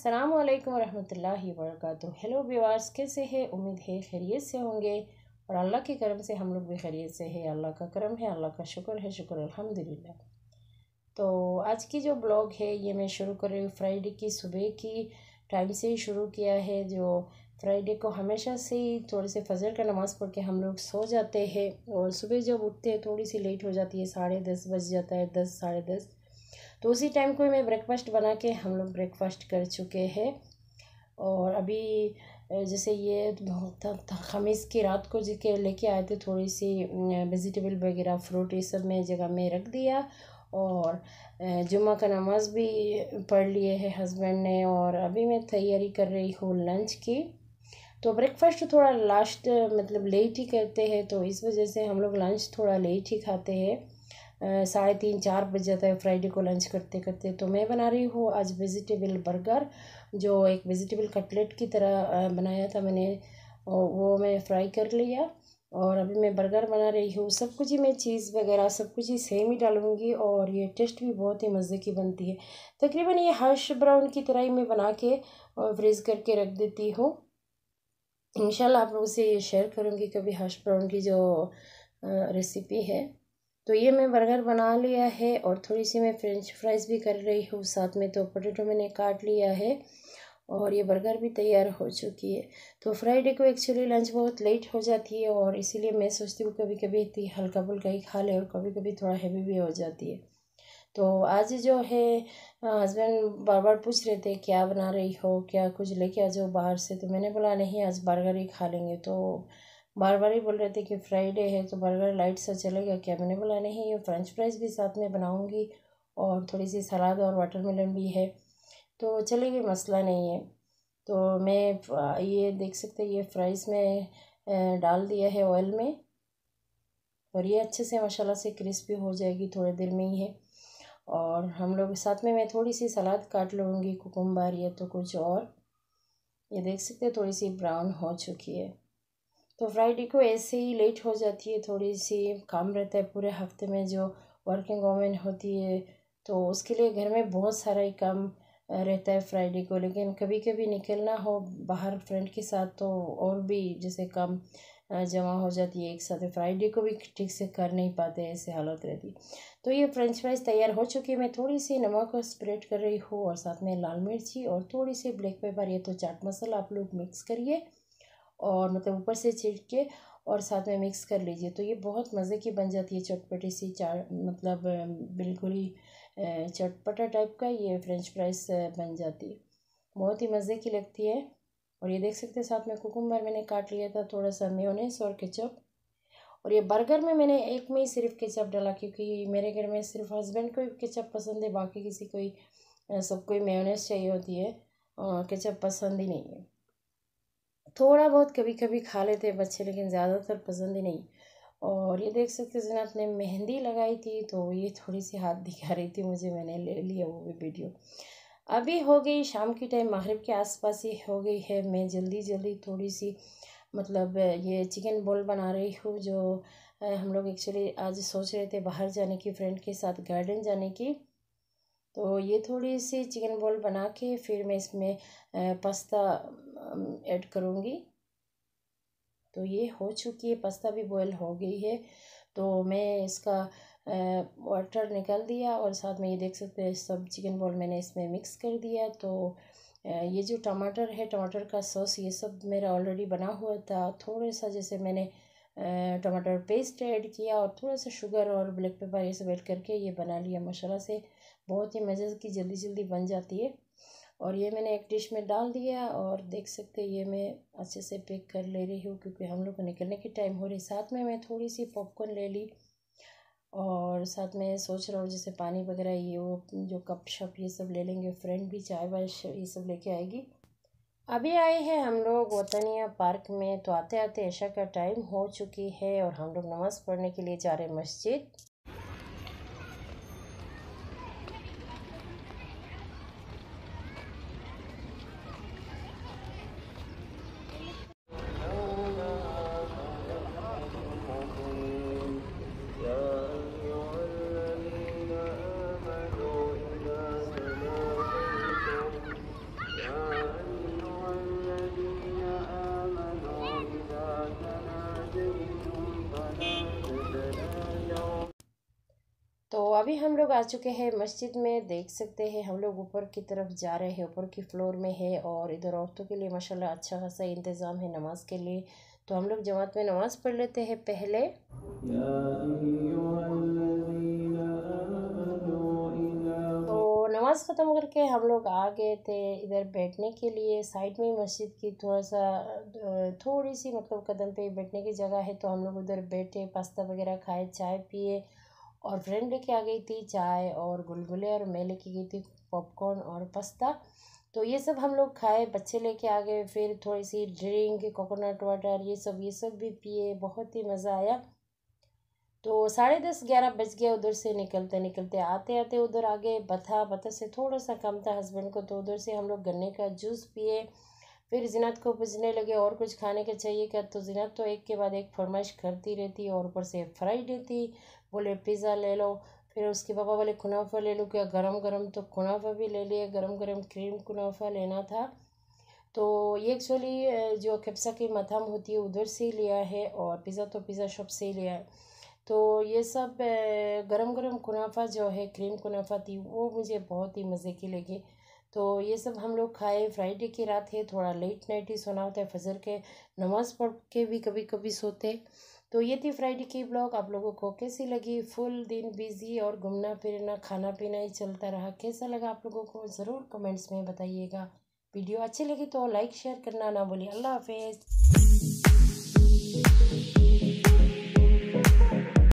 अस्सलाम वालेकुम रहमतुल्लाहि वरकatuh हेलो व्यूअर्स कैसे हैं उम्मीद है खैरियत से होंगे और अल्लाह के करम से हम लोग भी खैरियत से है अल्लाह का करम है अल्लाह का शुक्र है शुक्र अल्हम्दुलिल्लाह तो आज की जो ब्लॉग है ये मैं शुरू कर रही हूँ फ्राइडे की सुबह की टाइम से ही शुरू किया है जो फ्राइडे को हमेशा से ही थोड़ी से फजर का नमाज़ पढ़ के हम लोग सो जाते हैं और सुबह जब उठते हैं थोड़ी सी लेट हो जाती है साढ़े दस बज जाता है दस साढ़े दस तो उसी टाइम को मैं ब्रेकफास्ट बना के हम लोग ब्रेकफास्ट कर चुके हैं और अभी जैसे ये खमीस की रात को जिसके लेके आए थे थोड़ी सी वेजिटेबल वगैरह फ्रूट ये सब मैं जगह में रख दिया और जुम्मा का नमाज भी पढ़ लिए है हस्बैंड ने और अभी मैं तैयारी कर रही हूँ लंच की तो ब्रेकफास्ट थोड़ा लास्ट मतलब लेट ही करते हैं तो इस वजह से हम लोग लंच थोड़ा लेट ही खाते हैं साढ़े तीन चार बज जाता है फ्राइडे को लंच करते करते तो मैं बना रही हूँ आज वेजिटेबल बर्गर जो एक वेजिटेबल कटलेट की तरह बनाया था मैंने वो मैं फ्राई कर लिया और अभी मैं बर्गर बना रही हूँ सब कुछ ही मैं चीज़ वगैरह सब कुछ ही सेम ही डालूँगी और ये टेस्ट भी बहुत ही मज़े की बनती है तकरीबन ये हर्ष ब्राउन की तरह ही मैं बना के और फ्रीज़ करके रख देती हूँ इंशाल्लाह आप लोगों से शेयर करूँगी कभी हर्ष ब्राउन की जो रेसिपी है तो ये मैं बर्गर बना लिया है और थोड़ी सी मैं फ्रेंच फ्राइज़ भी कर रही हूँ साथ में तो पोटैटो मैंने काट लिया है और ये बर्गर भी तैयार हो चुकी है तो फ्राइडे को एक्चुअली लंच बहुत लेट हो जाती है और इसीलिए मैं सोचती हूँ कभी कभी इतनी हल्का फुल्का ही खा ले और कभी कभी थोड़ा हैवी भी हो जाती है तो आज जो है हस्बैंड बार बार पूछ रहे थे क्या बना रही हो क्या कुछ लेके आ जाओ बाहर से तो मैंने बोला नहीं आज बर्गर ही खा लेंगे तो बार बार ही बोल रहे थे कि फ्राइडे है तो बर्गर लाइट सा चलेगा क्या मैंने बोला नहीं ये फ्रेंच फ्राइज़ भी साथ में बनाऊँगी और थोड़ी सी सलाद और वाटरमेलन भी है तो चलेगी मसला नहीं है तो मैं ये देख सकते ये फ्राइज़ में डाल दिया है ऑयल में और ये अच्छे से मसाला से क्रिस्पी हो जाएगी थोड़ी देर में ही है और हम लोग साथ में मैं थोड़ी सी सलाद काट लूँगी कुकुम्बार या तो कुछ और ये देख सकते थोड़ी सी ब्राउन हो चुकी है तो फ्राइडे को ऐसे ही लेट हो जाती है थोड़ी सी काम रहता है पूरे हफ्ते में जो वर्किंग वोमेन होती है तो उसके लिए घर में बहुत सारा ही काम रहता है फ्राइडे को लेकिन कभी कभी निकलना हो बाहर फ्रेंड के साथ तो और भी जैसे काम जमा हो जाती है एक साथ फ्राइडे को भी ठीक से कर नहीं पाते ऐसे हालत रहती तो ये फ्रेंच फ्राइज तैयार हो चुकी है मैं थोड़ी सी नमक स्प्रेड कर रही हूँ और साथ में लाल मिर्ची और थोड़ी सी ब्लैक पेपर ये तो चाट मसाला आप लोग मिक्स करिए और मतलब ऊपर से छिड़ के और साथ में मिक्स कर लीजिए तो ये बहुत मज़े की बन जाती है चटपटी सी चार मतलब बिल्कुल ही चटपटा टाइप का ये फ्रेंच फ्राइज बन जाती है बहुत ही मज़े की लगती है और ये देख सकते हैं साथ में कुकुम्बर मैंने काट लिया था थोड़ा सा मेयोनेस और केचप और ये बर्गर में मैंने एक में ही सिर्फ केचप डाला क्योंकि मेरे घर में सिर्फ हस्बैंड को केचप पसंद है बाकी किसी को ही सबको मेयोनेस चाहिए होती है केचप पसंद ही नहीं है थोड़ा बहुत कभी कभी खा लेते हैं बच्चे लेकिन ज़्यादातर पसंद ही नहीं और ये देख सकते जना आपने मेहंदी लगाई थी तो ये थोड़ी सी हाथ दिखा रही थी मुझे मैंने ले लिया वो भी वीडियो अभी हो गई शाम की टाइम मगरब के आसपास ही हो गई है मैं जल्दी जल्दी थोड़ी सी मतलब ये चिकन बॉल बना रही हूँ जो हम लोग एक्चुअली आज सोच रहे थे बाहर जाने की फ्रेंड के साथ गार्डन जाने की तो ये थोड़ी सी चिकन बॉल बना के फिर मैं इसमें पास्ता ऐड करूँगी तो ये हो चुकी है पास्ता भी बॉयल हो गई है तो मैं इसका वाटर निकाल दिया और साथ में ये देख सकते हैं सब चिकन बॉल मैंने इसमें मिक्स कर दिया तो ये जो टमाटर है टमाटर का सॉस ये सब मेरा ऑलरेडी बना हुआ था थोड़ा सा जैसे मैंने टमाटर पेस्ट ऐड किया और थोड़ा सा शुगर और ब्लैक पेपर ये सब ऐड करके ये बना लिया मसाला से बहुत ही मज़े की जल्दी जल्दी बन जाती है और ये मैंने एक डिश में डाल दिया और देख सकते ये मैं अच्छे से पैक कर ले रही हूँ क्योंकि हम लोग को निकलने की टाइम हो रही साथ में मैं थोड़ी सी पॉपकॉर्न ले ली और साथ में सोच रहा हूँ जैसे पानी वगैरह ये वो जो कप शप ये सब ले लेंगे फ्रेंड भी चाय वाय ये सब लेके आएगी अभी आए हैं हम लोग वतनिया पार्क में तो आते आते ऐशा का टाइम हो चुकी है और हम लोग नमाज़ पढ़ने के लिए जा रहे मस्जिद अभी हम लोग आ चुके हैं मस्जिद में देख सकते हैं हम लोग ऊपर की तरफ जा रहे हैं ऊपर की फ्लोर में है और इधर औरतों के लिए माशाल्लाह अच्छा खासा इंतज़ाम है नमाज़ के लिए तो हम लोग जमात में नमाज़ पढ़ लेते हैं पहले तो नमाज़ ख़त्म करके हम लोग आ गए थे इधर बैठने के लिए साइड में मस्जिद की थोड़ा सा थोड़ी सी मतलब कदम पे बैठने की जगह है तो हम लोग उधर बैठे पास्ता वगैरह खाए चाय पिए और फ्रेंड लेके आ गई थी चाय और गुलगुले और मैं लेके गई थी पॉपकॉर्न और पस्ता तो ये सब हम लोग खाए बच्चे लेके आ गए फिर थोड़ी सी ड्रिंक कोकोनट वाटर ये सब ये सब भी पिए बहुत ही मज़ा आया तो साढ़े दस ग्यारह बज गया उधर से निकलते निकलते आते आते उधर आ गए बथा बथा से थोड़ा सा कम था हस्बैंड को तो उधर से हम लोग गन्ने का जूस पिए फिर जिनत को पूछने लगे और कुछ खाने का चाहिए क्या तो जिनत तो एक के बाद एक फरमाइश करती रहती और ऊपर से फ्राइड थी बोले पिज़्ज़ा ले लो फिर उसके पापा बोले कुनाफा ले लो क्या गरम गरम तो कुनाफा भी ले लिया गरम गरम क्रीम कुनाफा लेना था तो ये एक्चुअली जो खेपसा की मथम होती है उधर से ही लिया है और पिज़्ज़ा तो पिज़्ज़ा शॉप से ही लिया है तो ये सब गरम गरम कुनाफा जो है क्रीम कुनाफा थी वो मुझे बहुत ही मज़े की लगी तो ये सब हम लोग खाए फ्राइडे की रात है थोड़ा लेट नाइट ही सोना होता है फजर के नमाज़ पढ़ के भी कभी कभी सोते तो ये थी फ्राइडे की ब्लॉग आप लोगों को कैसी लगी फुल दिन बिजी और घूमना फिरना खाना पीना ही चलता रहा कैसा लगा आप लोगों को ज़रूर कमेंट्स में बताइएगा वीडियो अच्छी लगी तो लाइक शेयर करना ना बोलिए अल्लाह हाफिज़